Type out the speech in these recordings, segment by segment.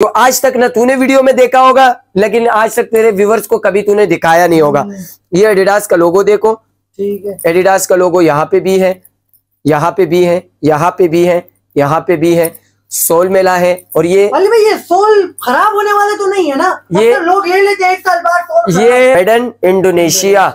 तो आज तक ना तूने वीडियो में देखा होगा लेकिन आज तक तेरे व्यूवर्स को कभी तूने दिखाया नहीं होगा हम्म। ये एडिडास का लोगो देखो ठीक है एडिडास का लोगो यहाँ पे भी है यहाँ पे भी है यहाँ पे भी है यहाँ पे भी है सोल मेला है और ये भाई ये सोल खराब होने वाले तो नहीं है ना ये तो लोग ले लेते हैं एक साल बाद ये एडन इंडोनेशिया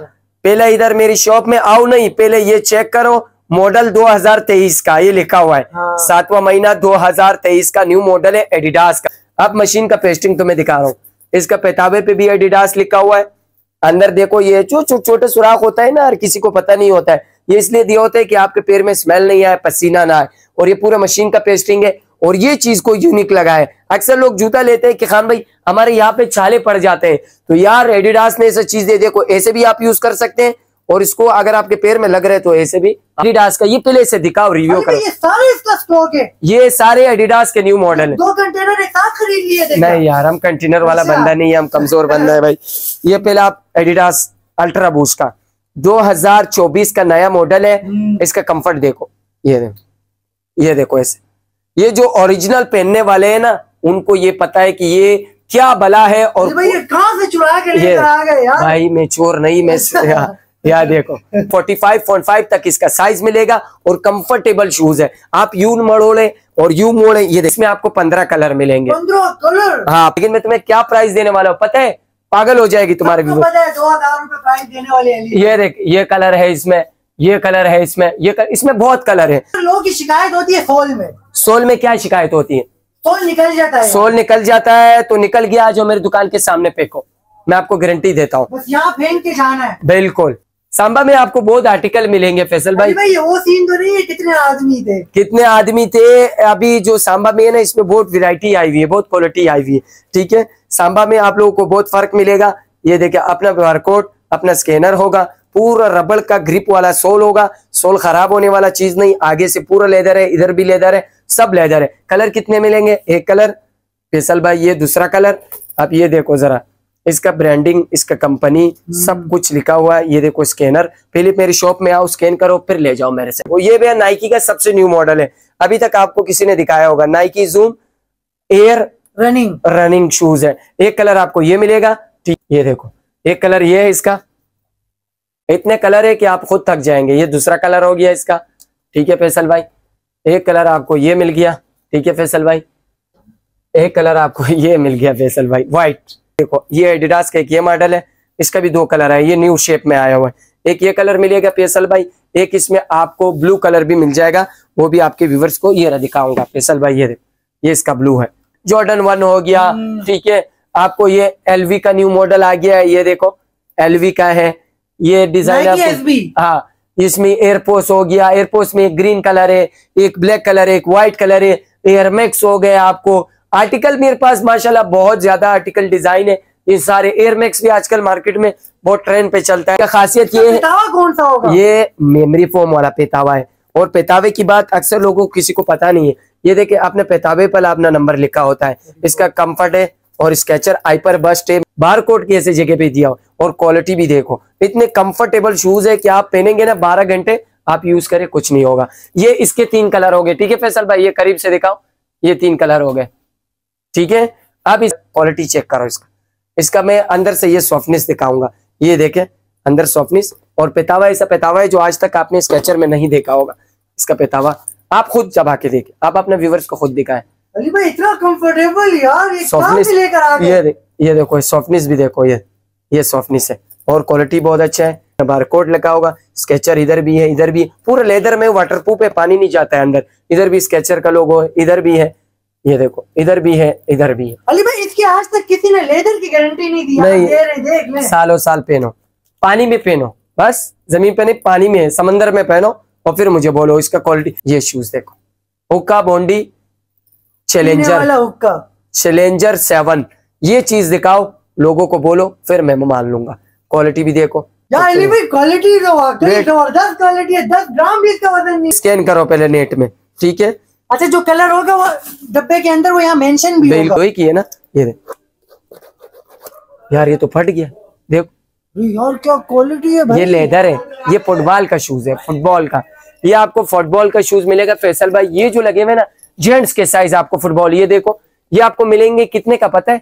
पहले इधर मेरी शॉप में आओ नहीं पहले ये चेक करो मॉडल 2023 का ये लिखा हुआ है हाँ। सातवां महीना 2023 का न्यू मॉडल है एडिडास का अब मशीन का पेस्टिंग तुम्हें तो दिखा रहा हूँ इसका पैताबे पे भी एडिडास लिखा हुआ है अंदर देखो ये जो छोटे छोटे सुराख होता है ना हर किसी को पता नहीं होता है ये इसलिए दिया होता है कि आपके पैर में स्मेल नहीं आए पसीना ना आए और ये पूरा मशीन का पेस्टिंग है और ये चीज को यूनिक लगा है अक्सर लोग जूता लेते हैं कि खान भाई हमारे यहाँ पे छाले पड़ जाते हैं तो यार एडिडास ने ऐसा चीज दे देखो ऐसे भी आप यूज कर सकते हैं और इसको अगर आपके पैर में लग रहे तो ऐसे भी एडिडास का ये पहले से दिखाओ रिव्यू करो ये सारे इसका स्टॉक है ये सारे एडिडास के न्यू मॉडल है दो कंटेनर एक साथ खरीद लिए नहीं यार हम कंटेनर वाला अच्छा। बंदा नहीं है हम कमजोर बंदा है भाई ये पहले आप एडिडास अल्ट्रा बूस्ट का 2024 का नया मॉडल है हम्म। इसका कंफर्ट देखो ये देखो ये देखो ऐसे ये जो ओरिजिनल पहनने वाले हैं ना उनको ये पता है कि ये क्या भला है और भाई ये कहां से चुराया के लेकर आ गए यार भाई मैं चोर नहीं मैं अच्छा। हाँ। यार देखो 45.5 तक इसका साइज मिलेगा और कंफर्टेबल शूज है आप यू मड़ोड़े और यू मोड़े ये इसमें आपको पंद्रह कलर मिलेंगे पंद्रह कलर हाँ लेकिन मैं तुम्हें क्या प्राइस देने वाला हूँ पता है पागल हो जाएगी तुम्हारे देने भी ये देख ये कलर है इसमें ये कलर है इसमें ये कलर, इसमें बहुत कलर है लोगों की शिकायत होती है सोल में सोल में क्या शिकायत होती है सोल निकल जाता है सोल निकल जाता है तो निकल गया जो मेरी दुकान के सामने फेंको मैं आपको गारंटी देता हूँ यहाँ फेंक के जाना है बिल्कुल सांबा में आपको बहुत आर्टिकल मिलेंगे फैसल भाई भाई वो सीन तो नहीं है कितने आदमी थे कितने आदमी थे अभी जो सांबा में है ना इसमें बहुत वैरायटी आई हुई है बहुत क्वालिटी आई हुई है ठीक है सांबा में आप लोगों को बहुत फर्क मिलेगा ये देखे अपना कोड अपना स्कैनर होगा पूरा रबड़ का ग्रिप वाला सोल होगा सोल खराब होने वाला चीज नहीं आगे से पूरा लेदर है इधर भी लेदर है सब लेदर है कलर कितने मिलेंगे एक कलर फैसल भाई ये दूसरा कलर आप ये देखो जरा इसका ब्रांडिंग इसका कंपनी हम्म। सब कुछ लिखा हुआ है ये देखो स्कैनर पहले मेरी शॉप में आओ स्कैन करो फिर ले जाओ मेरे से ये भैया नाइकी का सबसे न्यू मॉडल है अभी तक आपको किसी ने दिखाया होगा Nike zoom air running running shoes है एक कलर आपको ये मिलेगा ये देखो एक कलर ये है इसका इतने कलर है कि आप खुद थक जाएंगे ये दूसरा कलर हो गया इसका ठीक है फैसल भाई एक कलर आपको ये मिल गया ठीक है फैसल भाई एक कलर आपको ये मिल गया फैसल भाई व्हाइट देखो ये एडिडास का एक ये मॉडल है इसका भी दो कलर है ये न्यू शेप में आया हुआ है एक ये कलर मिलेगा पेसल भाई एक इसमें आपको ब्लू कलर भी मिल जाएगा वो भी आपके व्यूवर्स को ये दिखाऊंगा पेसल भाई ये ये इसका ब्लू है जॉर्डन वन हो गया हम्म। ठीक है आपको ये एलवी का न्यू मॉडल आ गया है ये देखो एलवी का है ये डिजाइन हाँ इसमें एयरपोर्स हो गया एयरपोर्स में एक ग्रीन कलर है एक ब्लैक कलर है एक व्हाइट कलर है एयरमैक्स हो गया आपको आर्टिकल मेरे पास माशाल्लाह बहुत ज्यादा आर्टिकल डिजाइन है ये सारे एयरमैक्स भी आजकल मार्केट में बहुत ट्रेंड पे चलता है खासियत ये है कौन सा होगा ये मेमोरी फोम वाला पेतावा है और पेतावे की बात अक्सर लोगों को किसी को पता नहीं है ये देखे आपने पेतावे पर अपना नंबर लिखा होता है इसका कम्फर्ट है और स्केचर आईपर बस्ट है बार कोड की ऐसे जगह पे दिया हो और क्वालिटी भी देखो इतने कंफर्टेबल शूज है कि आप पहनेंगे ना बारह घंटे आप यूज करें कुछ नहीं होगा ये इसके तीन कलर हो गए ठीक है फैसल भाई ये करीब से दिखाओ ये तीन कलर हो गए ठीक है अब इस क्वालिटी चेक करो इसका इसका मैं अंदर से ये सॉफ्टनेस दिखाऊंगा ये देखे अंदर सॉफ्टनेस और पेतावा ऐसा पेतावा है जो आज तक आपने स्केचर में नहीं देखा होगा इसका पेतावा आप खुद चबा के देखे आप अपने व्यूवर्स को खुद दिखाएं अली भाई इतना कंफर्टेबल यार ये लेकर आ ये ये देखो सॉफ्टनेस भी देखो ये ये सॉफ्टनेस है और क्वालिटी बहुत अच्छा है बारकोड लगा होगा स्केचर इधर भी है इधर भी पूरा लेदर में वाटर है पानी नहीं जाता है अंदर इधर भी स्केचर का लोगो है इधर भी है ये देखो इधर भी है इधर भी है अली भाई इसकी आज तक किसी ने लेदर की गारंटी नहीं दी नहीं दे रहे, देख ले। सालों साल पहनो पानी में पहनो बस जमीन पे नहीं पानी में समंदर में पहनो और फिर मुझे बोलो इसका क्वालिटी ये शूज देखो Hoka Bondi Challenger Hoka Challenger seven ये चीज दिखाओ लोगों को बोलो फिर मैं मान लूंगा क्वालिटी भी देखो क्वालिटी तो क्वालिटी है दस ग्राम भी इसका वजन नहीं स्कैन करो पहले नेट में ठीक है अच्छा जो कलर होगा वो डब्बे के अंदर वो यहाँ मेंशन भी होगा वही किया ना ये देख यार ये तो फट गया देख यार क्या क्वालिटी है भाई ये लेदर है ये फुटबॉल का शूज है फुटबॉल का ये आपको फुटबॉल का शूज मिलेगा फैसल भाई ये जो लगे हुए ना जेंट्स के साइज आपको फुटबॉल ये देखो ये आपको मिलेंगे कितने का पता है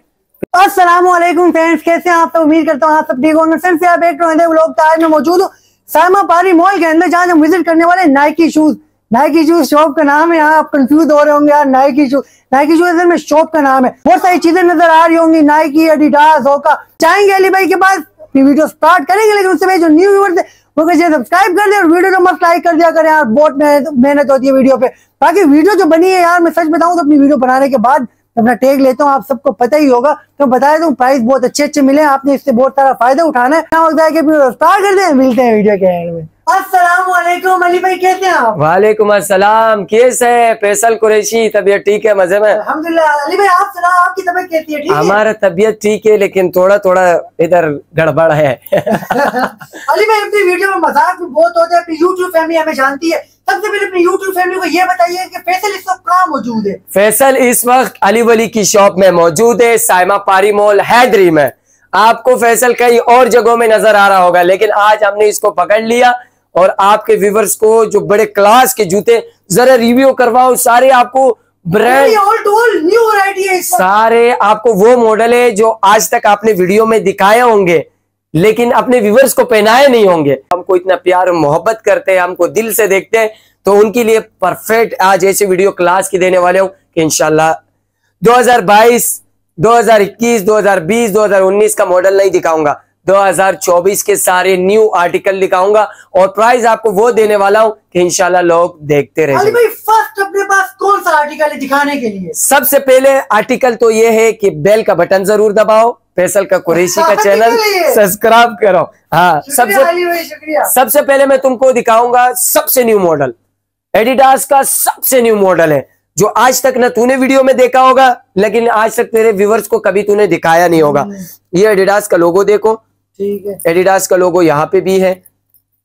असलम फ्रेंड्स कैसे हैं आप तो उम्मीद करता हूँ आप सब ठीक होंगे फ्रेंड्स आप एक लोग ताज में मौजूद हो सामा पारी मॉल के अंदर जहाँ हम विजिट करने वाले Nike shoes Nike juice shop का नाम है यहाँ आप कंफ्यूज हो रहे होंगे यार नाइकी जूस नाइकी जूस असल में शॉप का नाम है बहुत सारी चीजें नजर आ रही होंगी नाइकी एडिडास होका चाहेंगे अली भाई के पास वीडियो स्टार्ट करेंगे लेकिन उससे जो न्यू व्यूवर्स है वो कैसे सब्सक्राइब कर दे और वीडियो को मस्त लाइक कर दिया करें यार बहुत मेहनत होती है वीडियो पे बाकी वीडियो जो बनी है यार मैं सच बताऊँ तो अपनी वीडियो बनाने के बाद अपना टेक लेता हूँ आप सबको पता ही होगा तो बता दूँ प्राइस बहुत अच्छे अच्छे मिले आपने इससे बहुत सारा फायदा उठाना है ना स्टार्ट कर दे मिलते हैं वीडियो के एंड में वालेकुम असलम कैसे है फैसल कुरैशी तबीयत ठीक है मजे में हमारा तबीयत ठीक है लेकिन थोड़ा थोड़ा इधर गड़बड़ है अली भाई अपनी वीडियो में मजाक भी बहुत होते हैं अपनी यूट्यूब फैमिली हमें जानती है सबसे पहले अपनी यूट्यूब फैमिली को ये बताइए कि फैसल इस वक्त कहाँ मौजूद है फैसल इस वक्त अली वली की शॉप में मौजूद है साइमा पारी मॉल हैदरी में आपको फैसल कई और जगहों में नजर आ रहा होगा लेकिन आज हमने इसको पकड़ लिया और आपके व्यूवर्स को जो बड़े क्लास के जूते जरा रिव्यू करवाओ सारे आपको ब्रांड न्यू सारे आपको वो मॉडल है जो आज तक आपने वीडियो में दिखाए होंगे लेकिन अपने व्यूवर्स को पहनाए नहीं होंगे हमको इतना प्यार और मोहब्बत करते हैं हमको दिल से देखते हैं तो उनके लिए परफेक्ट आज ऐसे वीडियो क्लास की देने वाले हूँ कि इनशाला 2022, 2021, 2020, 2019 का मॉडल नहीं दिखाऊंगा 2024 के सारे न्यू आर्टिकल दिखाऊंगा और प्राइस आपको वो देने वाला हूँ कि इंशाल्लाह लोग देखते रहे भाई फर्स्ट अपने पास कौन सा आर्टिकल है दिखाने के लिए सबसे पहले आर्टिकल तो ये है कि बेल का बटन जरूर दबाओ फैसल का कुरेशी का चैनल हाँ, सब्सक्राइब करो हाँ सबसे सबसे पहले मैं तुमको दिखाऊंगा सबसे न्यू मॉडल एडिडास का सबसे न्यू मॉडल है जो आज तक ना तूने वीडियो में देखा होगा लेकिन आज तक तेरे व्यूवर्स को कभी तूने दिखाया नहीं होगा हम्म। ये एडिडास का लोगो देखो ठीक है एडिडास का लोगो यहाँ पे भी है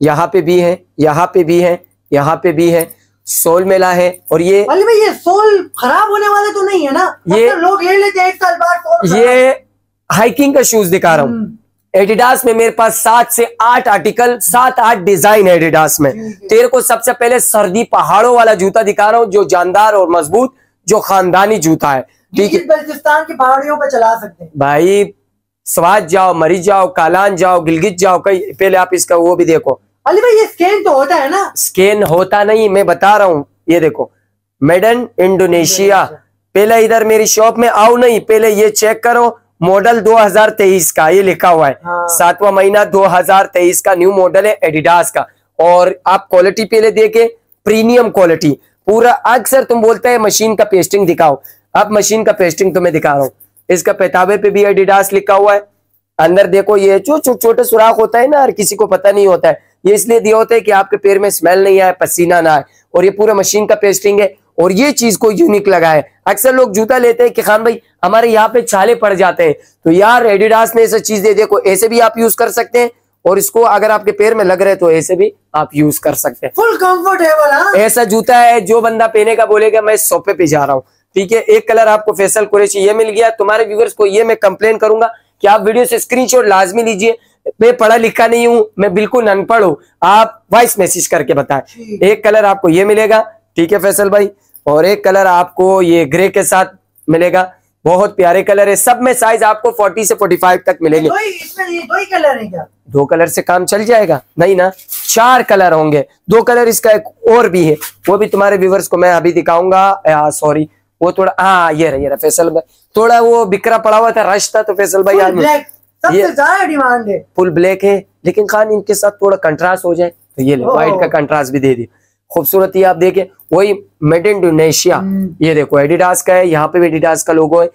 यहाँ पे भी है यहाँ पे भी है यहाँ पे भी है सोल मेला है और ये भाई ये सोल खराब होने वाले तो नहीं है ना ये मतलब लोग ले लेते हैं एक साल बाद ये हाइकिंग का शूज दिखा रहा हूँ एडिडास हम्म। में मेरे पास सात से आठ आर्टिकल सात आठ डिजाइन है एडिडास में तेरे को सबसे पहले सर्दी पहाड़ों वाला जूता दिखा रहा हूँ जो जानदार और मजबूत जो खानदानी जूता है ठीक है बल्तिस्तान की पहाड़ियों पर चला सकते हैं भाई स्वाद जाओ मरी जाओ कालान जाओ गिलगित जाओ कई पहले आप इसका वो भी देखो अली भाई ये स्कैन तो होता है ना स्कैन होता नहीं मैं बता रहा हूँ ये देखो मेडन इंडोनेशिया पहले इधर मेरी शॉप में आओ नहीं पहले ये चेक करो मॉडल 2023 का ये लिखा हुआ है हाँ। सातवां महीना 2023 का न्यू मॉडल है एडिडास का और आप क्वालिटी पहले देखे प्रीमियम क्वालिटी पूरा अक्सर तुम बोलते हैं मशीन का पेस्टिंग दिखाओ अब मशीन का पेस्टिंग तुम्हें दिखा रहा हूँ इसका पैताबे पे भी एडिडास लिखा हुआ है अंदर देखो ये जो छो, छोटे सुराख होता है ना हर किसी को पता नहीं होता है ये इसलिए दिया होता है कि आपके पैर में स्मेल नहीं आए पसीना ना आए और ये पूरा मशीन का पेस्टिंग है और ये चीज को यूनिक लगा है अक्सर लोग जूता लेते हैं कि खान भाई हमारे यहाँ पे छाले पड़ जाते हैं तो यार एडिडास ने ऐसा चीज दे देखो ऐसे भी आप यूज कर सकते हैं और इसको अगर आपके पैर में लग रहे तो ऐसे भी आप यूज कर सकते हैं फुल कंफर्टेबल हाँ। ऐसा जूता है जो बंदा पहने का बोलेगा मैं सोफे पे जा रहा हूँ ठीक है एक कलर आपको फैसल कुरेशी ये मिल गया तुम्हारे व्यूवर्स को ये मैं कंप्लेन करूंगा कि आप वीडियो से स्क्रीनशॉट लाजमी लीजिए मैं पढ़ा लिखा नहीं हूं मैं बिल्कुल अनपढ़ हूं आप वॉइस मैसेज करके बताए एक कलर आपको ये मिलेगा ठीक है फैसल भाई और एक कलर आपको ये ग्रे के साथ मिलेगा बहुत प्यारे कलर है सब में साइज आपको 40 से 45 तक मिलेंगे दो ही, कलर है दो कलर से काम चल जाएगा नहीं ना चार कलर होंगे दो कलर इसका एक और भी है वो भी तुम्हारे व्यूवर्स को मैं अभी दिखाऊंगा सॉरी वो थोड़ा हाँ ये रहा ये रहा फैसल भाई थोड़ा वो बिकरा पड़ा हुआ था रश था तो फैसल भाई यार डिमांड है फुल ब्लैक है लेकिन खान इनके साथ थोड़ा कंट्रास्ट हो जाए तो ये व्हाइट oh. का कंट्रास्ट भी दे दिया खूबसूरती आप देखें वही मेड इंडोनेशिया hmm. ये देखो एडिडास का है यहाँ पे भी एडिडास का लोगो है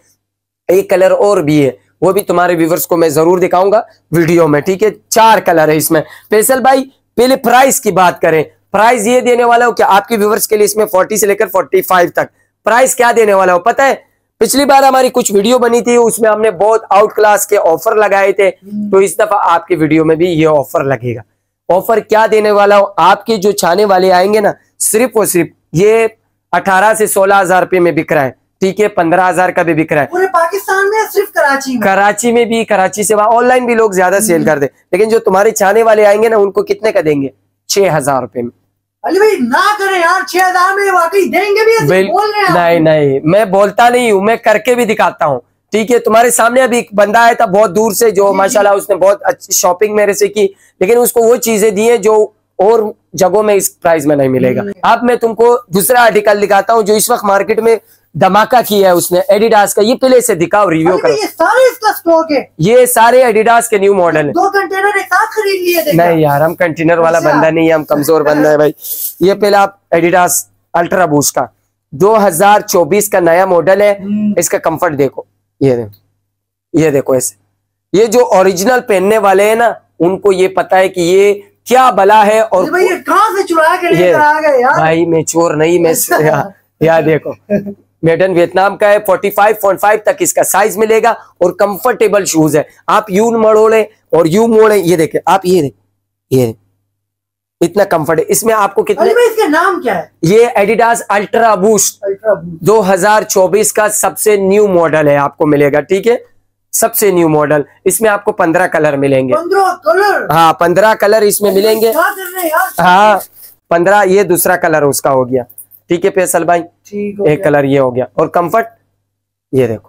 एक कलर और भी है वो भी तुम्हारे व्यूवर्स को मैं जरूर दिखाऊंगा वीडियो में ठीक है चार कलर है इसमें फैसल भाई पहले प्राइस की बात करें प्राइस ये देने वाला हो कि आपके व्यूवर्स के लिए इसमें 40 से लेकर 45 तक प्राइस क्या देने वाला हो पता है पिछली बार हमारी कुछ वीडियो बनी थी उसमें हमने बहुत आउट क्लास के ऑफर लगाए थे हम्म। तो इस दफा आपके वीडियो में भी ये ऑफर लगेगा ऑफर क्या देने वाला हो आपके जो छाने वाले आएंगे ना सिर्फ और सिर्फ ये अठारह से सोलह हजार रुपए में बिक रहा है ठीक है पंद्रह हजार का भी बिक रहा है पूरे पाकिस्तान में सिर्फ कराची में कराची में भी कराची से ऑनलाइन भी लोग ज्यादा सेल हम्म। करते लेकिन जो तुम्हारे छाने वाले आएंगे ना उनको कितने का देंगे छह हजार रुपए में नहीं नहीं मैं बोलता नहीं हूँ मैं करके भी दिखाता हूँ ठीक है तुम्हारे सामने अभी एक बंदा आया था बहुत दूर से जो माशाल्लाह उसने बहुत अच्छी शॉपिंग मेरे से की लेकिन उसको वो चीजें दी है जो और जगहों में इस प्राइस में नहीं मिलेगा अब मैं तुमको दूसरा आर्टिकल दिखाता हूँ जो इस वक्त मार्केट में धमाका किया है उसने एडिडास का ये पहले से दिखाओ रिव्यू करो ये सारे इसका स्टॉक है ये सारे एडिडास के न्यू मॉडल है दो कंटेनर एक साथ खरीद लिए नहीं यार हम कंटेनर वाला अच्छा। बंदा नहीं है हम कमजोर बंदा है भाई ये पहले आप एडिडास अल्ट्रा बूस का 2024 का नया मॉडल है हम्म। इसका कंफर्ट देखो ये देखो ये देखो ऐसे ये जो ओरिजिनल पहनने वाले हैं ना उनको ये पता है कि ये क्या बला है और भाई ये कहां से चुरा के लेकर आ गए यार भाई मैं चोर नहीं मैं अच्छा। यार देखो मेडन वियतनाम का है 45.5 तक इसका साइज मिलेगा और कंफर्टेबल शूज है आप यू मड़ोड़े और यू मोड़े ये देखे आप ये देखे ये देखे। इतना कंफर्ट है इसमें आपको कितने इसके नाम क्या है ये एडिडास अल्ट्रा बूस्ट दो हजार चौबीस का सबसे न्यू मॉडल है आपको मिलेगा ठीक है सबसे न्यू मॉडल इसमें आपको पंद्रह कलर मिलेंगे कलर हाँ पंद्रह कलर इसमें मिलेंगे हाँ पंद्रह ये दूसरा कलर उसका हो गया ठीक है पेसल भाई एक कलर ये हो गया और कम्फर्ट ये देखो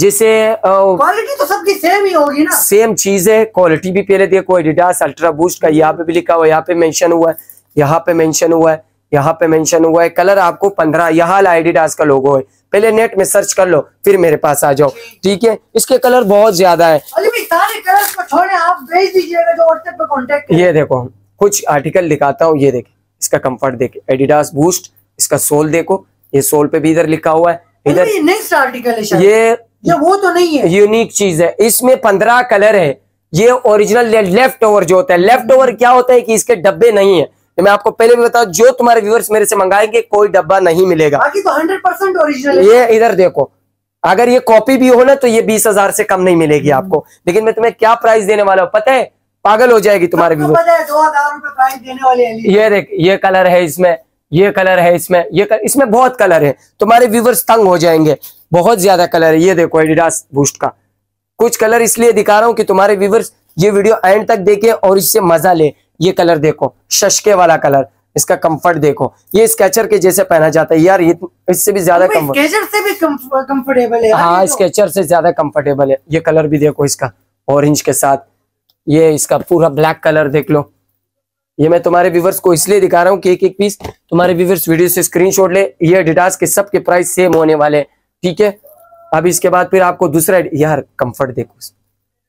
जैसे क्वालिटी तो सबकी सेम ही होगी ना सेम चीज है क्वालिटी भी पहले देखो एडिडास अल्ट्रा बूस्ट का यहाँ पे भी लिखा हुआ यहाँ पे मेंशन हुआ है यहाँ पे मेंशन हुआ है यहाँ पे मेंशन हुआ है कलर आपको पंद्रह यहाँ एडिडास का लोगो है पहले नेट में सर्च कर लो फिर मेरे पास आ जाओ ठीक है इसके कलर बहुत ज्यादा है ये देखो कुछ आर्टिकल दिखाता हूँ ये देखे इसका कम्फर्ट देखे एडिडास बूस्ट इसका सोल देखो ये सोल पे भी इधर लिखा हुआ है इधर नेक्स्ट आर्टिकल है ये ये वो तो नहीं है यूनिक चीज है इसमें पंद्रह कलर है ये ओरिजिनल लेफ्ट ओवर जो होता है लेफ्ट ओवर क्या होता है कि इसके डब्बे नहीं है तो मैं आपको पहले भी बताऊं जो तुम्हारे व्यूअर्स मेरे से मंगाएंगे कोई डब्बा नहीं मिलेगा बाकी तो 100 परसेंट ओरिजिनल ये इधर देखो अगर ये कॉपी भी हो ना तो ये बीस हजार से कम नहीं मिलेगी हम्म। आपको लेकिन मैं तुम्हें क्या प्राइस देने वाला हूँ पता है पागल हो जाएगी तुम्हारे व्यूअर्स ये देख ये कलर है इसमें ये कलर है इसमें ये कलर, इसमें बहुत कलर है तुम्हारे व्यूवर्स तंग हो जाएंगे बहुत ज्यादा कलर है ये देखो एडिडास बूस्ट का कुछ कलर इसलिए दिखा रहा हूं कि तुम्हारे व्यूवर्स ये वीडियो एंड तक देखे और इससे मजा ले ये कलर देखो शशके वाला कलर इसका कंफर्ट देखो ये स्केचर के जैसे पहना जाता है यार ये तो इससे भी ज्यादा स्केचर से भी कंफर्टेबल है हाँ स्केचर से ज्यादा कंफर्टेबल है ये कलर भी देखो इसका ऑरेंज के साथ ये इसका पूरा ब्लैक कलर देख लो ये मैं तुम्हारे व्यूवर्स को इसलिए दिखा रहा हूँ कि एक एक पीस तुम्हारे व्यूवर्स वीडियो से स्क्रीनशॉट ले ये डिटास के सबके प्राइस सेम होने वाले ठीक है अब इसके बाद फिर आपको दूसरा यार कंफर्ट देखो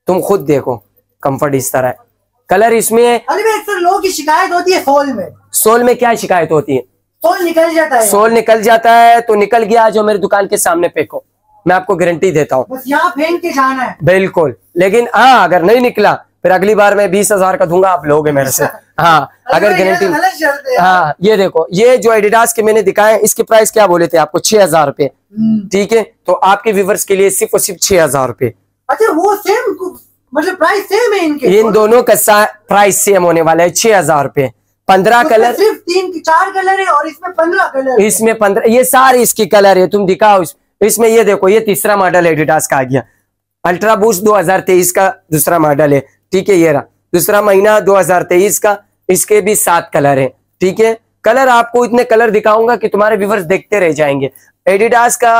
तुम खुद देखो कंफर्ट इस तरह है कलर इसमें अरे अक्सर तो लोगों की शिकायत होती है सोल में सोल में क्या शिकायत होती है सोल निकल जाता है सोल निकल जाता है तो निकल गया जो मेरी दुकान के सामने फेंको मैं आपको गारंटी देता हूँ बिल्कुल लेकिन हाँ अगर नहीं निकला फिर अगली बार मैं बीस हजार का दूंगा आप लोगे मेरे से हाँ अगर गारंटी हाँ ये देखो ये जो एडिडास के मैंने दिखाए इसके प्राइस क्या बोले थे आपको छह हजार रुपए हम्म। ठीक है तो आपके व्यूवर्स के लिए सिर्फ और सिर्फ छह हजार रुपए अच्छा वो सेम मतलब प्राइस सेम है इनके इन दोनों का प्राइस सेम होने वाला है छह हजार रुपए पंद्रह तो कलर सिर्फ तीन चार कलर है और इसमें पंद्रह कलर इसमें पंद्रह ये सारे इसकी कलर है तुम दिखाओ इसमें ये देखो ये तीसरा मॉडल एडिडास का आ गया अल्ट्रा बूस्ट 2023 का दूसरा मॉडल है ठीक है ये रहा दूसरा महीना 2023 का इसके भी सात कलर हैं ठीक है कलर आपको इतने कलर दिखाऊंगा कि तुम्हारे व्यूवर्स देखते रह जाएंगे एडिडास का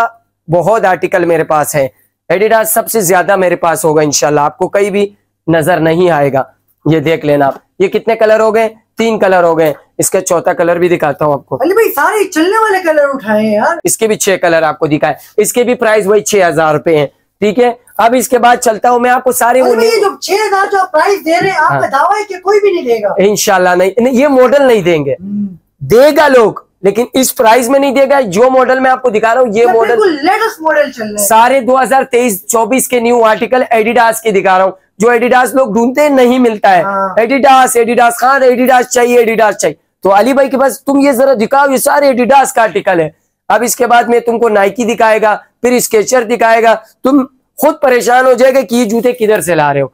बहुत आर्टिकल मेरे पास है एडिडास सबसे ज्यादा मेरे पास होगा इनशाला आपको कहीं भी नजर नहीं आएगा ये देख लेना ये कितने कलर हो गए तीन कलर हो गए इसका चौथा कलर भी दिखाता हूँ आपको अली भाई सारे चलने वाले कलर उठाए हैं यार इसके भी छह कलर आपको दिखाए इसके भी प्राइस वही छह हजार रुपए है ठीक है अब इसके बाद चलता हूँ मैं आपको सारे वो जो छह हजार जो प्राइस दे रहे हैं आप हाँ। दावा है कि कोई भी नहीं देगा इनशाला नहीं ये मॉडल नहीं देंगे हम्म। देगा लोग लेकिन इस प्राइस में नहीं देगा जो मॉडल मैं आपको दिखा रहा हूँ ये मॉडल लेटेस्ट मॉडल चल रहा है सारे 2023-24 के न्यू आर्टिकल एडिडास के दिखा रहा हूँ जो एडिडास लोग ढूंढते नहीं मिलता है एडिडास हाँ। एडिडास खान एडिडास चाहिए एडिडास चाहिए तो अली भाई के पास तुम ये जरा दिखाओ ये सारे एडिडास का आर्टिकल है अब इसके बाद में तुमको नाइकी दिखाएगा फिर स्केचर दिखाएगा तुम खुद परेशान हो जाएगा कि ये जूते किधर से ला रहे हो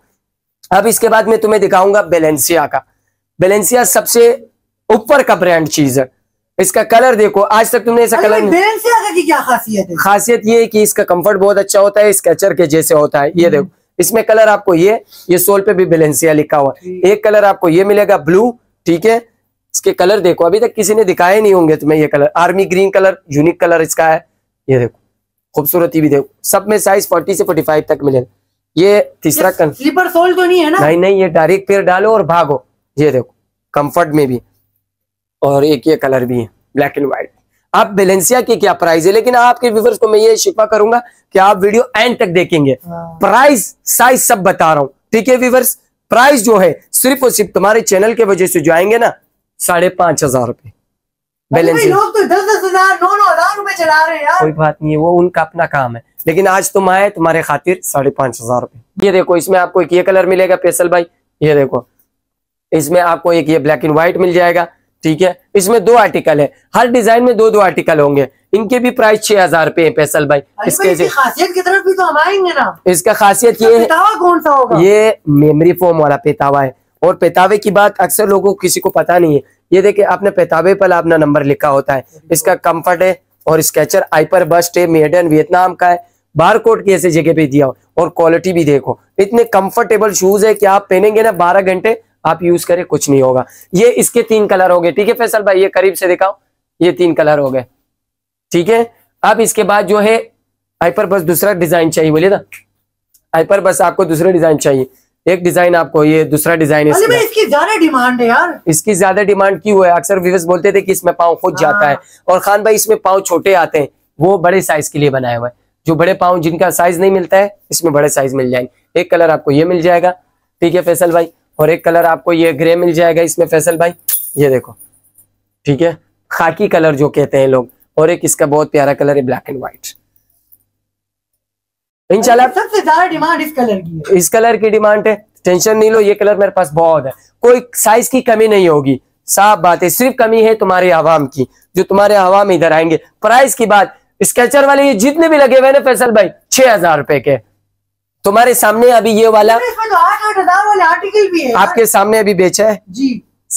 अब इसके बाद मैं तुम्हें दिखाऊंगा बेलेंसिया का बेलेंसिया सबसे ऊपर का ब्रांड चीज है इसका कलर देखो आज तक तुमने ऐसा कलर बेलेंसिया की क्या खासियत है खासियत ये है कि इसका कंफर्ट बहुत अच्छा होता है स्केचर के जैसे होता है ये हम्म। देखो इसमें कलर आपको ये ये सोल पे भी बेलेंसिया लिखा हुआ एक कलर आपको ये मिलेगा ब्लू ठीक है इसके कलर देखो अभी तक किसी ने दिखाए नहीं होंगे तुम्हें ये colour army green colour unique colour इसका है ये देखो खूबसूरती भी देखो सब में साइज 40 से 45 तक मिलेगा ये तीसरा कन स्लीपर सोल तो नहीं है ना नहीं नहीं ये डायरेक्ट पैर डालो और भागो ये देखो कंफर्ट में भी और एक ये कलर भी है ब्लैक एंड व्हाइट आप बेलेंसिया के क्या प्राइस है लेकिन आपके व्यूवर्स को मैं ये शिफा करूंगा कि आप वीडियो एंड तक देखेंगे प्राइस हाँ। साइज सब बता रहा हूँ ठीक है व्यूवर्स प्राइस जो है सिर्फ और सिर्फ तुम्हारे चैनल के वजह से जो आएंगे ना साढ़े पांच हजार रुपए बैलेंस लोग तो दस दस हजार नौ नौ हजार रूपए चला रहे हैं यार कोई बात नहीं है वो उनका अपना काम है लेकिन आज तुम आए तुम्हारे खातिर साढ़े पांच हजार रूपए ये देखो इसमें आपको एक ये कलर मिलेगा पेसल भाई ये देखो इसमें आपको एक ये ब्लैक एंड व्हाइट मिल जाएगा ठीक है इसमें दो आर्टिकल है हर डिजाइन में दो दो आर्टिकल होंगे इनके भी प्राइस छह हजार रुपए है पेसल भाई इसके खासियत की तरफ भी तो हम आएंगे ना इसका खासियत ये है कौन सा होगा ये मेमरी फोम वाला पेतावा है और पेतावे की बात अक्सर लोगों को किसी को पता नहीं है ये देखिए आपने पेताबे पर अपना नंबर लिखा होता है इसका कम्फर्ट है और स्केचर आइपर बस्ट है मेडन वियतनाम का है बार कोड की ऐसी जगह पे दिया हो और क्वालिटी भी देखो इतने कंफर्टेबल शूज है कि आप पहनेंगे ना बारह घंटे आप यूज करें कुछ नहीं होगा ये इसके तीन कलर हो गए ठीक है फैसल भाई ये करीब से दिखाओ ये तीन कलर हो गए ठीक है अब इसके बाद जो है हाइपर बस दूसरा डिजाइन चाहिए बोलिए ना हाइपर बस आपको दूसरा डिजाइन चाहिए एक डिजाइन आपको ये दूसरा डिजाइन इसमें इसकी ज्यादा डिमांड है यार इसकी ज्यादा डिमांड क्यों है अक्सर व्यूवर्स बोलते थे कि इसमें पाँव खुद जाता है हाँ। और खान भाई इसमें पाँव छोटे आते हैं वो बड़े साइज के लिए बनाए हुए है जो बड़े पाँव जिनका साइज नहीं मिलता है इसमें बड़े साइज मिल जाएंगे एक कलर आपको ये मिल जाएगा ठीक है फैसल भाई और एक कलर आपको ये ग्रे मिल जाएगा इसमें फैसल भाई ये देखो ठीक है खाकी कलर जो कहते हैं लोग और एक इसका बहुत प्यारा कलर है ब्लैक एंड व्हाइट इंशाल्लाह सबसे ज्यादा डिमांड इस कलर की है इस कलर की डिमांड है टेंशन नहीं लो ये कलर मेरे पास बहुत है कोई साइज की कमी नहीं होगी साफ बात है सिर्फ कमी है तुम्हारे आवाम की जो तुम्हारे आवाम इधर आएंगे प्राइस की बात स्केचर वाले ये जितने भी लगे हुए ना फैसल भाई छह हजार रुपए के तुम्हारे सामने अभी ये वाला तो आठ आठ हजार वाले आर्टिकल भी है आपके सामने अभी बेचा है जी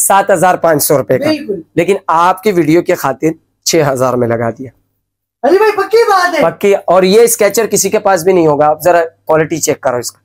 सात हजार पांच सौ रुपए का लेकिन आपकी वीडियो के खातिर छह हजार में लगा दिया अरे भाई पक्की बात है पक्की और ये स्केचर किसी के पास भी नहीं होगा आप जरा क्वालिटी चेक करो इसका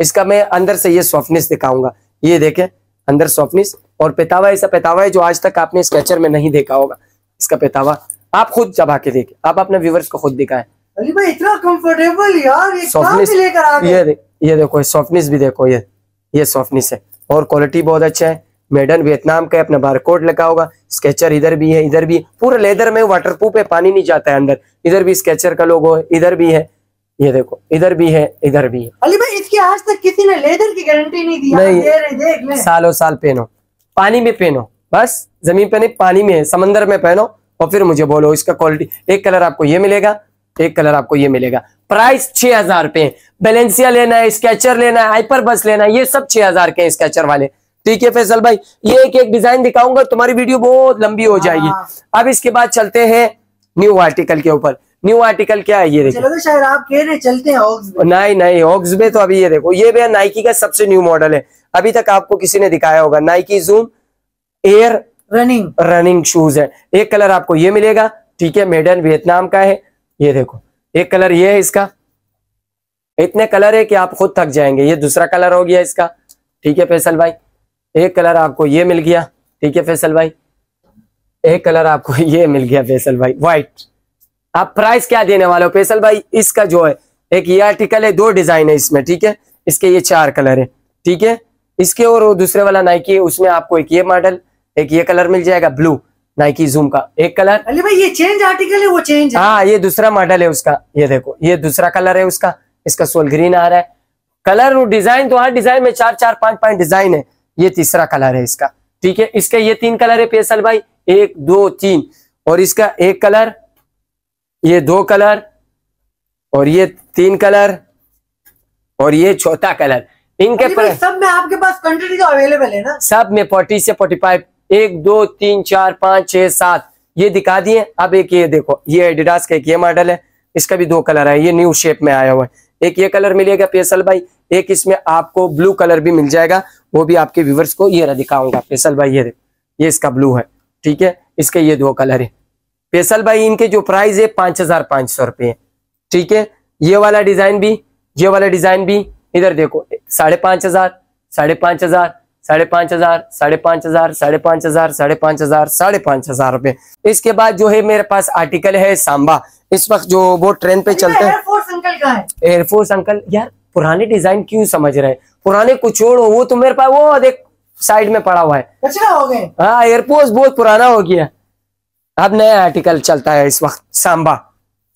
इसका मैं अंदर से ये सॉफ्टनेस दिखाऊंगा ये देखे अंदर सॉफ्टनेस और पेतावा ऐसा पेतावा है जो आज तक आपने स्केचर में नहीं देखा होगा इसका पेतावा आप खुद चबा के देखे आप अपने व्यूवर्स को खुद दिखाए अली भाई इतना कंफर्टेबल यार ये लेकर ये, गए ये देखो सॉफ्टनेस भी देखो ये ये सॉफ्टनेस है और क्वालिटी बहुत अच्छा है मेडन वियतनाम का है अपना बारकोड लगा होगा स्केचर इधर भी है इधर भी पूरा लेदर में वाटर प्रूफ है पानी नहीं जाता है अंदर इधर भी स्केचर का लोगो है इधर भी है ये देखो इधर भी है इधर भी है अली भाई इसकी आज तक किसी ने लेदर की गारंटी नहीं दी नहीं सालों साल पहनो पानी में पहनो बस जमीन पे नहीं पानी में समंदर में पहनो और फिर मुझे बोलो इसका क्वालिटी एक कलर आपको ये मिलेगा एक कलर आपको ये मिलेगा प्राइस छह हजार पे बैलेंसिया लेना है स्केचर लेना है हाइपर बस लेना है ये सब छह हजार के स्केचर वाले ठीक है फैसल भाई ये एक एक डिजाइन दिखाऊंगा तुम्हारी वीडियो बहुत लंबी हो जाएगी हाँ, हाँ। अब इसके बाद चलते हैं न्यू आर्टिकल के ऊपर न्यू आर्टिकल क्या है ये देखो तो शायद आप कह रहे चलते हैं ऑक्स नहीं नहीं ऑक्स में तो अभी ये देखो ये भैया नाइकी का सबसे न्यू मॉडल है अभी तक आपको किसी ने दिखाया होगा Nike zoom air running running shoes है एक कलर आपको ये मिलेगा ठीक है मेडन वियतनाम का है ये देखो एक कलर ये है इसका इतने कलर है कि आप खुद थक जाएंगे ये दूसरा कलर हो गया इसका ठीक है फैसल भाई एक कलर आपको ये मिल गया ठीक है फैसल भाई एक कलर आपको ये मिल गया फैसल भाई व्हाइट आप प्राइस क्या देने वाले हो फैसल भाई इसका जो है एक ये आर्टिकल है दो डिजाइन है इसमें ठीक है इसके ये चार कलर है ठीक है इसके और वो दूसरे वाला नाइकी है उसमें आपको एक ये मॉडल एक ये कलर मिल जाएगा ब्लू नाइकी जूम का एक कलर अरे भाई ये चेंज आर्टिकल है वो चेंज हाँ ये दूसरा मॉडल है उसका ये देखो ये दूसरा कलर है उसका इसका सोल ग्रीन आ रहा है कलर और डिजाइन तो हर डिजाइन में चार चार पांच पांच डिजाइन है ये तीसरा कलर है इसका ठीक है इसका ये तीन कलर है पेसल भाई एक दो तीन और इसका एक कलर ये दो कलर और ये तीन कलर और ये चौथा कलर इनके पर... सब में आपके पास क्वांटिटी तो अवेलेबल है ना सब में फोर्टी से फोर्टी फाइव एक दो तीन चार पांच छह सात ये दिखा दिए अब एक ये देखो ये एडिडास का एक ये मॉडल है इसका भी दो कलर है ये न्यू शेप में आया हुआ है एक ये कलर मिलेगा पेसल भाई एक इसमें आपको ब्लू कलर भी मिल जाएगा वो भी आपके व्यूवर्स को ये दिखाऊंगा पेशल भाई ये ये इसका ब्लू है ठीक है इसके ये दो कलर है पेशल भाई इनके जो प्राइस है पांच हजार पांच सौ रुपये ठीक है ये वाला डिजाइन भी ये वाला डिजाइन भी इधर देखो साढ़े पांच हजार साढ़े पांच हजार साढ़े पांच हजार साढ़े पांच हजार साढ़े पांच हजार साढ़े पांच हजार साढ़े पांच हजार रुपए इसके बाद जो है मेरे पास आर्टिकल है सांबा इस वक्त जो वो ट्रेन पे चलते हैं एयरफोर्स अंकल यार पुराने डिजाइन क्यों समझ रहे पुराने कुछ और वो तो मेरे पास वो देख साइड में पड़ा हुआ है कचरा हो गया हाँ एयरपोर्ट बहुत पुराना हो गया अब नया आर्टिकल चलता है इस वक्त सांबा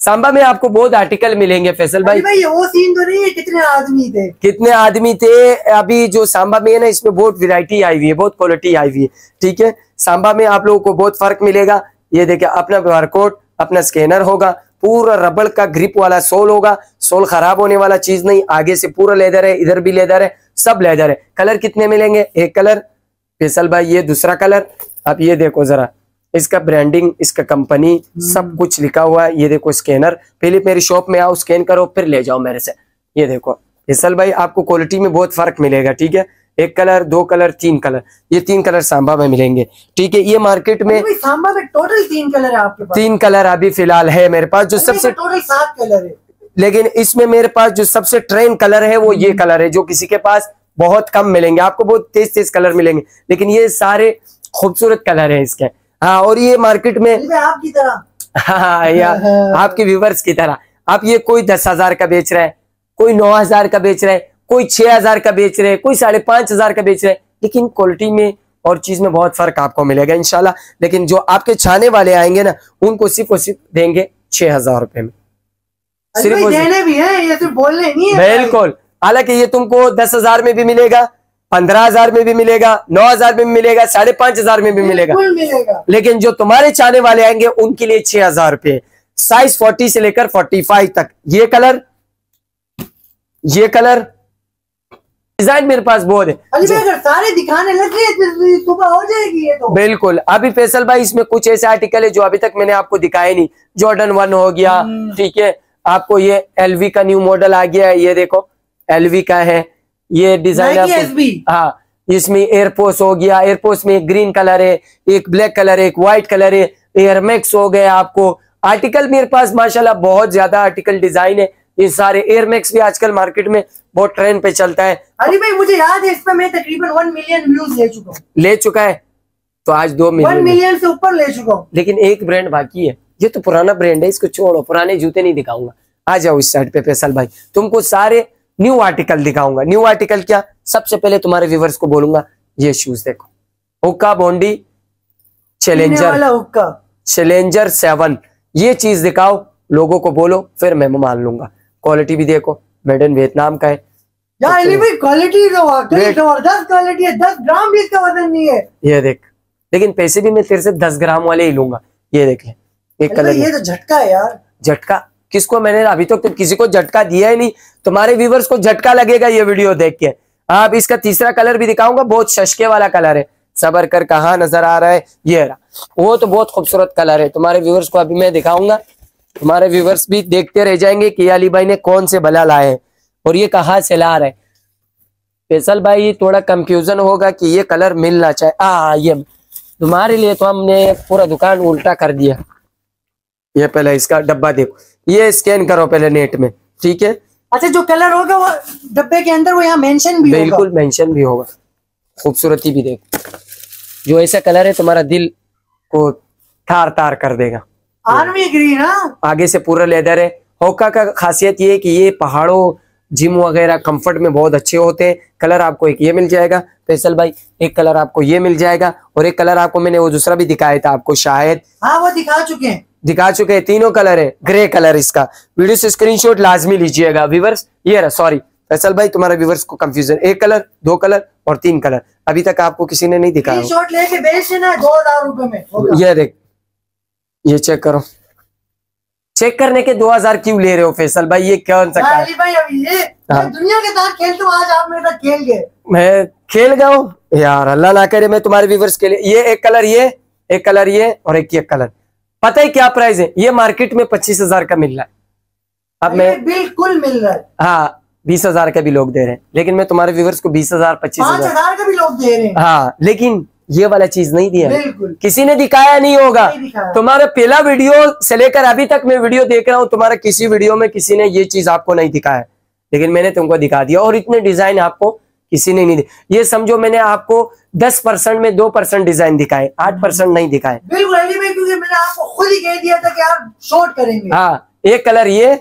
सांबा में आपको बहुत आर्टिकल मिलेंगे फैसल भाई भाई वो सीन तो नहीं है कितने आदमी थे कितने आदमी थे अभी जो सांबा में है ना इसमें बहुत वैरायटी आई हुई है बहुत क्वालिटी आई हुई है ठीक है सांबा में आप लोगों को बहुत फर्क मिलेगा ये देखिए अपना बारकोड अपना स्कैनर होगा पूरा रबड़ का ग्रिप वाला सोल होगा सोल खराब होने वाला चीज नहीं आगे से पूरा लेदर है इधर भी लेदर है सब लेदर है कलर कितने मिलेंगे एक कलर फैसल भाई ये दूसरा कलर आप ये देखो जरा इसका ब्रांडिंग इसका कंपनी सब हम्म। कुछ लिखा हुआ है ये देखो स्कैनर पहले मेरी शॉप में आओ स्कैन करो फिर ले जाओ मेरे से ये देखो फैसल भाई आपको क्वालिटी में बहुत फर्क मिलेगा ठीक है एक कलर दो कलर तीन कलर ये तीन कलर सांबा में मिलेंगे ठीक है ये मार्केट में सांबा में टोटल तीन कलर है आपके पास तीन कलर अभी फिलहाल है मेरे पास जो सबसे टोटल सात कलर है लेकिन इसमें मेरे पास जो सबसे ट्रेंड कलर है वो ये हम्म। कलर है जो किसी के पास बहुत कम मिलेंगे आपको बहुत तेज तेज कलर मिलेंगे लेकिन ये सारे खूबसूरत कलर है इसके हाँ और ये मार्केट में आपकी तरह हाँ या आपके व्यूवर्स की तरह आप ये कोई दस हजार का बेच रहा है कोई नौ हजार का बेच रहे हैं कोई छह हजार का बेच रहे कोई साढ़े पांच हजार का बेच रहे लेकिन क्वालिटी में और चीज में बहुत फर्क आपको मिलेगा इनशाला लेकिन जो आपके छाने वाले आएंगे ना उनको सिर्फ और सिर्फ देंगे छह हजार रुपए में सिर्फ देने भी है ये तो बोलने नहीं है बिल्कुल हालांकि ये तुमको दस हजार में भी मिलेगा पंद्रह हजार में भी मिलेगा नौ हजार में भी मिलेगा साढ़े पांच हजार में भी मिलेगा मिलेगा लेकिन जो तुम्हारे चाहने वाले आएंगे उनके लिए छह हजार रुपये साइज फोर्टी से लेकर फोर्टी फाइव तक ये कलर ये कलर डिजाइन मेरे पास बहुत है अली अगर सारे दिखाने लग गए तो सुबह हो जाएगी ये तो बिल्कुल अभी फैसल भाई इसमें कुछ ऐसे आर्टिकल है जो अभी तक मैंने आपको दिखाए नहीं जॉर्डन वन हो गया हम्म। ठीक है आपको ये एलवी का न्यू मॉडल आ गया है ये देखो एलवी का है ये डिजाइन हाँ इसमें एयरपोर्स हो गया एयरपोर्स में एक ग्रीन कलर है एक ब्लैक कलर है एक व्हाइट कलर है एयरमैक्स हो गया आपको आर्टिकल मेरे पास माशाल्लाह बहुत ज्यादा आर्टिकल डिजाइन है ये सारे एयरमैक्स भी आजकल मार्केट में वो ट्रेन पे चलता है अरे भाई मुझे याद है इसमें मैं तकरीबन वन मिलियन व्यूज ले चुका हूँ ले चुका है तो आज दो मिलियन वन मिलियन से ऊपर ले चुका हूँ लेकिन एक ब्रांड बाकी है ये तो पुराना ब्रांड है इसको छोड़ो पुराने जूते नहीं दिखाऊंगा आ जाओ इस साइड पे फैसल भाई तुमको सारे न्यू आर्टिकल दिखाऊंगा न्यू आर्टिकल क्या सबसे पहले तुम्हारे व्यूवर्स को बोलूंगा ये शूज देखो Hoka Bondi Challenger Hoka Challenger seven ये चीज दिखाओ लोगों को बोलो फिर मैं मान लूंगा क्वालिटी भी देखो मेड इन वियतनाम का है क्वालिटी तो क्वालिटी है दस ग्राम भी इसका वजन नहीं है ये देख लेकिन पैसे भी मैं तेरे से दस ग्राम वाले ही लूंगा ये देख ले एक कलर ये तो झटका है यार झटका किसको मैंने अभी तक तो किसी को झटका दिया ही नहीं तुम्हारे व्यूवर्स को झटका लगेगा ये वीडियो देख के आप इसका तीसरा कलर भी दिखाऊंगा बहुत शशके वाला कलर है सबर कर कहा नजर आ रहा है ये रहा वो तो बहुत खूबसूरत कलर है तुम्हारे व्यूवर्स को अभी मैं दिखाऊंगा तुम्हारे व्यूवर्स भी देखते रह जाएंगे कि अली भाई ने कौन से भला लाए हैं और ये कहा से ला रहे फैसल भाई थोड़ा कंफ्यूजन होगा कि ये कलर मिलना चाहिए आ ये तुम्हारे लिए तो हमने पूरा दुकान उल्टा कर दिया ये पहले इसका डब्बा देखो ये स्कैन करो पहले नेट में ठीक है अच्छा जो कलर होगा वो डब्बे के अंदर वो यहाँ मेंशन भी बिल्कुल मेंशन भी होगा खूबसूरती भी देखो जो ऐसा कलर है तुम्हारा दिल को थार तार कर देगा हाँ। आर्मी ग्रीन हाँ। आगे से पूरा लेदर है होका का खासियत ये कि ये पहाड़ों जिम वगैरह कंफर्ट में बहुत अच्छे होते हैं कलर आपको एक ये मिल जाएगा फैसल भाई एक कलर आपको ये मिल जाएगा और एक कलर आपको मैंने वो दूसरा भी दिखाया था आपको शायद हाँ वो दिखा चुके हैं दिखा चुके हैं तीनों कलर है ग्रे कलर इसका वीडियो से स्क्रीनशॉट लाजमी लीजिएगा व्यूवर्स ये सॉरी फैसल भाई तुम्हारे व्यूवर्स को कंफ्यूजन एक कलर दो कलर और तीन कलर अभी तक आपको किसी ने नहीं दिखाया ये देख ये चेक करो चेक करने के 2000 क्यों ले रहे हो फैसल भाई ये कौन सा अली भाई अभी हाँ। ये दुनिया के साथ खेल तो आज आप मेरे साथ खेल गए मैं खेल गया हूँ यार अल्लाह ना करे मैं तुम्हारे व्यूवर्स के लिए ये एक कलर ये एक कलर ये और एक ये कलर पता है क्या प्राइस है ये मार्केट में पच्चीस हजार का मिल रहा है अब मैं बिल्कुल मिल रहा है हाँ बीस हजार का भी लोग दे रहे हैं लेकिन मैं तुम्हारे व्यूवर्स को बीस हजार पच्चीस हजार का भी लोग दे रहे हैं हाँ लेकिन ये वाला चीज नहीं दिया किसी ने दिखाया नहीं होगा दिखाया। तुम्हारा पहला वीडियो से लेकर अभी तक मैं वीडियो देख रहा हूँ तुम्हारा किसी वीडियो में किसी ने ये चीज आपको नहीं दिखाया लेकिन मैंने तुमको दिखा दिया और इतने डिजाइन आपको किसी ने नहीं दिया ये समझो मैंने आपको दस परसेंट में दो परसेंट डिजाइन दिखाए आठ परसेंट नहीं दिखाए बिल्कुल हाँ एक कलर ये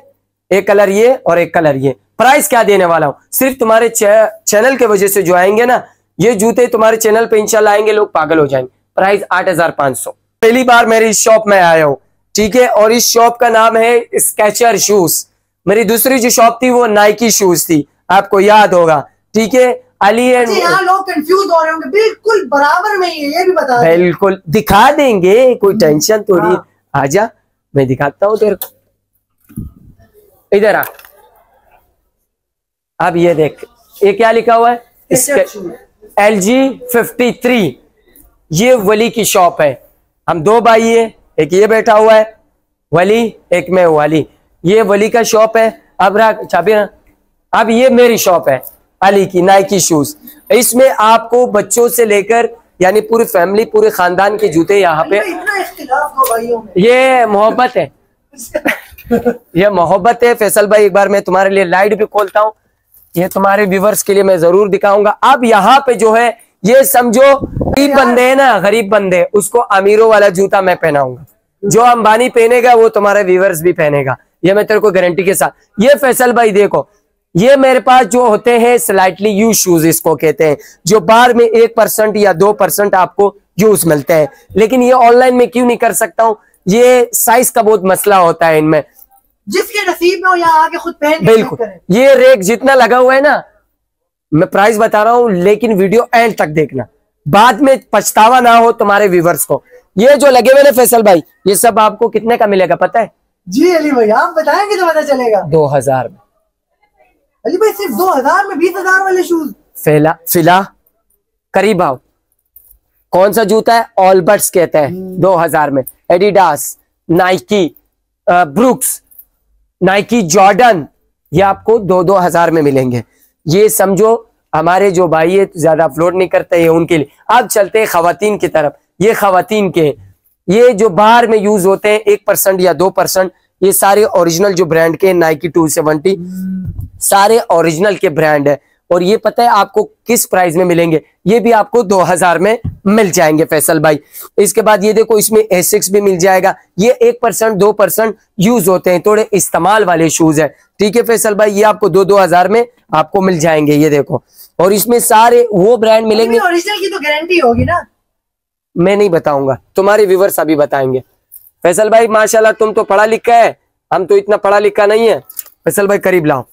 एक कलर ये और एक कलर ये प्राइस क्या देने वाला हूँ सिर्फ तुम्हारे चैनल के वजह से जो आएंगे ना ये जूते तुम्हारे चैनल पे इंशाल्लाह आएंगे लोग पागल हो जाएंगे प्राइस आठ हजार पांच सौ पहली बार मेरी इस शॉप में आया हूँ ठीक है और इस शॉप का नाम है स्केचर शूज मेरी दूसरी जो शॉप थी वो नाइकी शूज थी आपको याद होगा ठीक है अली एंड हाँ, लोग कंफ्यूज हो रहे होंगे बिल्कुल बराबर में ही ये भी बता बिल्कुल दिखा देंगे कोई टेंशन थोड़ी आ जा मैं दिखाता हूँ तेरे को इधर आ अब ये देख ये क्या लिखा हुआ है एल जी फिफ्टी थ्री ये वली की शॉप है हम दो भाई है एक ये बैठा हुआ है वली एक मैं वाली ये वली का शॉप है अब रहा चाबी अब ये मेरी शॉप है अली की नाइकी शूज इसमें आपको बच्चों से लेकर यानी पूरी फैमिली पूरे खानदान के जूते यहाँ पे ये मोहब्बत है ये मोहब्बत है फैसल भाई एक बार मैं तुम्हारे लिए लाइट भी खोलता हूँ ये तुम्हारे व्यूवर्स के लिए मैं जरूर दिखाऊंगा अब यहाँ पे जो है ये समझो गरीब बंदे है ना गरीब बंदे उसको अमीरों वाला जूता मैं पहनाऊंगा हम्म। जो अंबानी पहनेगा वो तुम्हारे व्यूवर्स भी पहनेगा ये मैं तेरे को गारंटी के साथ ये फैसल भाई देखो ये मेरे पास जो होते हैं स्लाइटली यूज शूज इसको कहते हैं जो बार में एक परसेंट या दो परसेंट आपको यूज मिलते हैं लेकिन ये ऑनलाइन में क्यों नहीं कर सकता हूं ये साइज का बहुत मसला होता है इनमें जिसके नसीब में हो या आके खुद पहन बिल्कुल ये रेक जितना लगा हुआ है ना मैं प्राइस बता रहा हूँ लेकिन वीडियो एंड तक देखना बाद में पछतावा ना हो तुम्हारे व्यूवर्स को ये जो लगे हुए ना फैसल भाई ये सब आपको कितने का मिलेगा पता है जी अली भाई आप बताएंगे तो पता चलेगा दो हजार में अली भाई सिर्फ दो हजार में बीस हजार वाले शूज फिला फिला करीब आओ कौन सा जूता है ऑलबर्ट्स कहते हैं हम्म। दो हजार में Adidas Nike Brooks Nike Jordan ये आपको दो दो हजार में मिलेंगे ये समझो हमारे जो भाई है ज्यादा अपलोड नहीं करते हैं उनके लिए अब चलते हैं खातन की तरफ ये खातन के ये जो बाहर में यूज होते हैं एक परसेंट या दो परसेंट ये सारे ओरिजिनल जो ब्रांड के नाइकी टू सेवेंटी सारे ओरिजिनल के ब्रांड है और ये पता है आपको किस प्राइस में मिलेंगे ये भी आपको 2000 में मिल जाएंगे फैसल भाई इसके बाद ये देखो इसमें एसिक्स भी मिल जाएगा ये एक परसेंट दो परसेंट यूज होते हैं थोड़े इस्तेमाल वाले शूज है ठीक है फैसल भाई ये आपको दो दो हजार में आपको मिल जाएंगे ये देखो और इसमें सारे वो ब्रांड मिलेंगे की तो गारंटी होगी ना मैं नहीं बताऊंगा तुम्हारे व्यूवर्स अभी बताएंगे फैसल भाई माशाला तुम तो पढ़ा लिखा है हम तो इतना पढ़ा लिखा नहीं है फैसल भाई करीब लाओ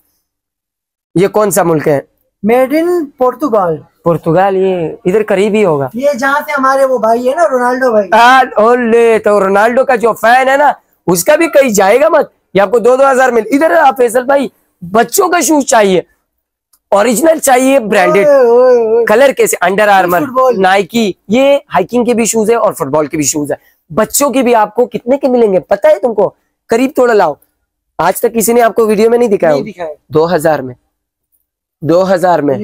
ये कौन सा मुल्क है मेड इन पोर्तुगाल पुर्तगाल ये इधर करीब ही होगा ये जहाँ से हमारे वो भाई है ना रोनाल्डो भाई आ, ओले तो रोनाल्डो का जो फैन है ना उसका भी कहीं जाएगा मत ये आपको दो दो हजार मिल इधर आप फैसल भाई बच्चों का शूज चाहिए ओरिजिनल चाहिए ब्रांडेड कलर कैसे अंडर आर्मर नाइकी ये हाइकिंग के भी शूज है और फुटबॉल के भी शूज है बच्चों के भी आपको कितने के मिलेंगे पता है तुमको करीब थोड़ा लाओ आज तक किसी ने आपको वीडियो में नहीं दिखाया दो हजार में दो हजार में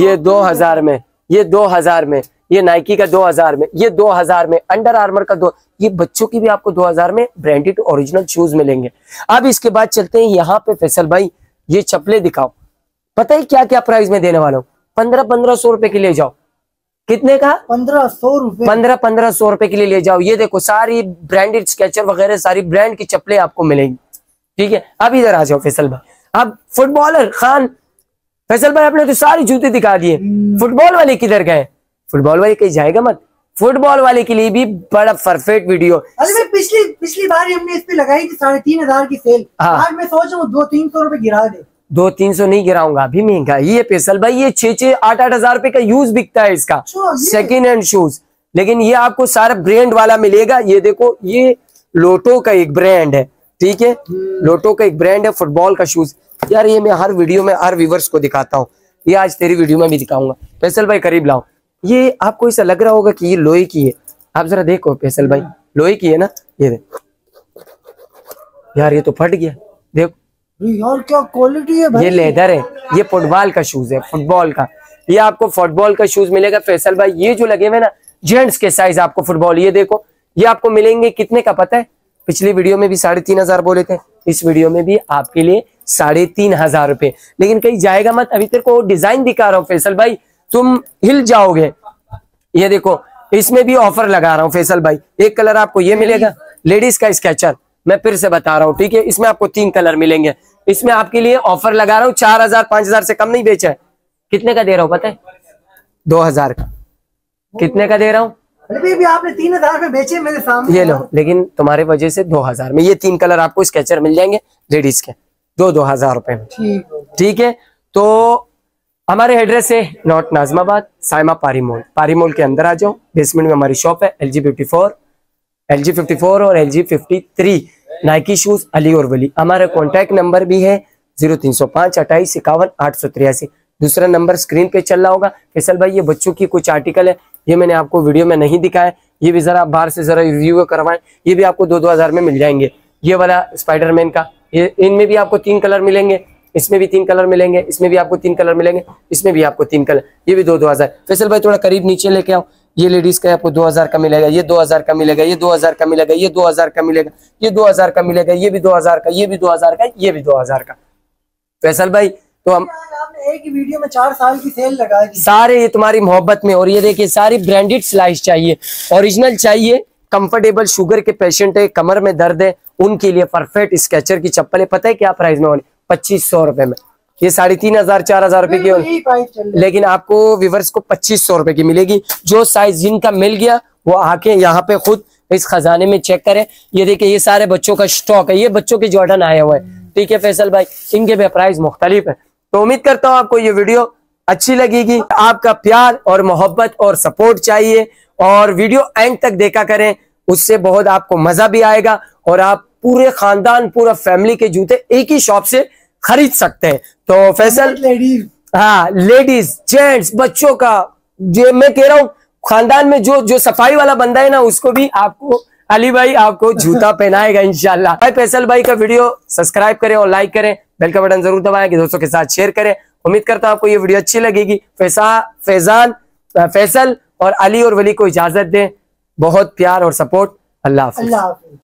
ये दो हजार में ये दो हजार में ये नाइकी का दो हजार में ये दो हजार में अंडर आर्मर का दो ये बच्चों की भी आपको दो हजार में ब्रांडेड ओरिजिनल शूज मिलेंगे अब इसके बाद चलते हैं यहाँ पे फैसल भाई ये चप्पले दिखाओ पता ही क्या क्या प्राइस में देने वाला हूँ पंद्रह पंद्रह सौ रुपए के ले जाओ कितने का पंद्रह सौ रुपए पंद्रह पंद्रह सौ रुपए के लिए ले जाओ ये देखो सारी ब्रांडेड स्केचर वगैरह सारी ब्रांड की चप्पलें आपको मिलेंगी ठीक है अब इधर आ जाओ फैसल भाई अब फुटबॉलर खान फैसल भाई आपने तो सारी जूते दिखा दिए हम्म। फुटबॉल वाले किधर गए फुटबॉल वाले कहीं जाएगा मत फुटबॉल वाले के लिए भी बड़ा परफेक्ट वीडियो अरे पिछली पिछली बार हमने इस पे लगाई थी साढ़े तीन हजार की सेल हाँ। आज मैं सोच रहा हूँ दो तीन सौ रूपये गिरा दे दो तीन सौ नहीं गिराऊंगा अभी महंगाई ये पेसल भाई ये छह छह आठ आठ हजार रुपए का यूज बिकता है इसका सेकेंड हैंड शूज लेकिन ये आपको सारा ब्रांड वाला मिलेगा ये देखो ये लोटो का एक ब्रांड है ठीक है लोटो हम्म। का एक ब्रांड है फुटबॉल का शूज यार ये मैं हर वीडियो में हर व्यूवर्स को दिखाता हूँ ये आज तेरी वीडियो में भी दिखाऊंगा फैसल भाई करीब लाओ ये आपको ऐसा लग रहा होगा कि ये लोहे की है आप जरा देखो फैसल भाई लोहे की है ना ये देख यार ये तो फट गया देखो यार क्या क्वालिटी है भाई ये लेदर है ये फुटबॉल का शूज है फुटबॉल का ये आपको फुटबॉल का शूज मिलेगा फैसल भाई ये जो लगे हुए ना जेंट्स के साइज आपको फुटबॉल ये देखो ये आपको मिलेंगे कितने का पता है पिछली वीडियो में भी साढ़े तीन हजार बोले थे इस वीडियो में भी आपके लिए साढ़े तीन हजार रुपए लेकिन कहीं जाएगा मत अभी तेरे को डिजाइन दिखा रहा हूँ फैसल भाई तुम हिल जाओगे ये देखो इसमें भी ऑफर लगा रहा हूँ फैसल भाई एक कलर आपको ये मिलेगा लेडीज का स्केचर मैं फिर से बता रहा हूँ ठीक है इसमें आपको तीन कलर मिलेंगे इसमें आपके लिए ऑफर लगा रहा हूँ चार हजार पांच हजार से कम नहीं बेचा है कितने का दे रहा हूँ पता है दो हजार का कितने का दे रहा हूँ आपने तीन हजार में बेचे मेरे सामने ये लो लेकिन तुम्हारे वजह से दो हजार में ये तीन कलर आपको स्केचर मिल जाएंगे लेडीज के दो दो हजार रुपए ठीक है तो हमारे एड्रेस है नॉर्थ नाजमाबाद साइमा पारी मॉल पारी मॉल के अंदर आ जाओ बेसमेंट में हमारी शॉप है L G fifty four L G fifty four और L G fifty three Nike shoes Ali और वली हमारा कॉन्टैक्ट नंबर भी है जीरो तीन सौ पांच अट्ठाईस इक्यावन आठ सौ तिरासी दूसरा नंबर स्क्रीन पे चल रहा होगा फैसल भाई ये बच्चों की कुछ आर्टिकल है ये मैंने आपको वीडियो में नहीं दिखाया ये भी जरा बाहर से जरा रिव्यू करवाएं ये भी आपको दो दो हजार में मिल जाएंगे ये वाला स्पाइडरमैन का ये इनमें भी आपको तीन कलर मिलेंगे इसमें भी तीन कलर मिलेंगे इसमें भी आपको तीन कलर मिलेंगे इसमें भी आपको तीन कलर ये भी दो दो हजार फैसल भाई थोड़ा करीब नीचे लेके आओ ये लेडीज का आपको हजार का मिलेगा ये दो हजार का मिलेगा ये दो हजार का मिलेगा ये दो हजार का मिलेगा ये दो हजार का मिलेगा ये भी दो हजार का ये भी दो हजार का ये भी दो हजार का फैसल भाई तो हम एक वीडियो में चार साल की सेल लगाई सारे ये तुम्हारी मोहब्बत में और ये देखिए सारी ब्रांडेड स्लाइस चाहिए ओरिजिनल चाहिए कंफर्टेबल शुगर के पेशेंट है कमर में दर्द है उनके लिए परफेक्ट स्केचर की चप्पल है पता है क्या प्राइस में होने पच्चीस सौ रुपए में ये साढ़े तीन हजार चार हजार रुपए की लेकिन आपको विवर्स को पच्चीस सौ रुपए की मिलेगी जो साइज जिनका मिल गया वो आके यहाँ पे खुद इस खजाने में चेक करें ये देखिए ये सारे बच्चों का स्टॉक है ये बच्चों के जॉर्डन आए हुए हैं ठीक है फैसल भाई इनके भी प्राइस मुख्तलिफ है तो उम्मीद करता हूँ आपको ये वीडियो अच्छी लगेगी आपका प्यार और मोहब्बत और सपोर्ट चाहिए और वीडियो एंड तक देखा करें उससे बहुत आपको मजा भी आएगा और आप पूरे खानदान पूरा फैमिली के जूते एक ही शॉप से खरीद सकते हैं तो फैसल लेडीज हाँ लेडीज जेंट्स बच्चों का जो मैं कह रहा हूँ खानदान में जो जो सफाई वाला बंदा है ना उसको भी आपको अली भाई आपको जूता पहनाएगा इंशाल्लाह भाई फैसल भाई का वीडियो सब्सक्राइब करें और लाइक करें बेल का बटन जरूर दबाएं कि दोस्तों के साथ शेयर करें उम्मीद करता हूं आपको ये वीडियो अच्छी लगेगी फैसा फैजान फैसल और अली और वली को इजाजत दें बहुत प्यार और सपोर्ट अल्लाह हाफिज़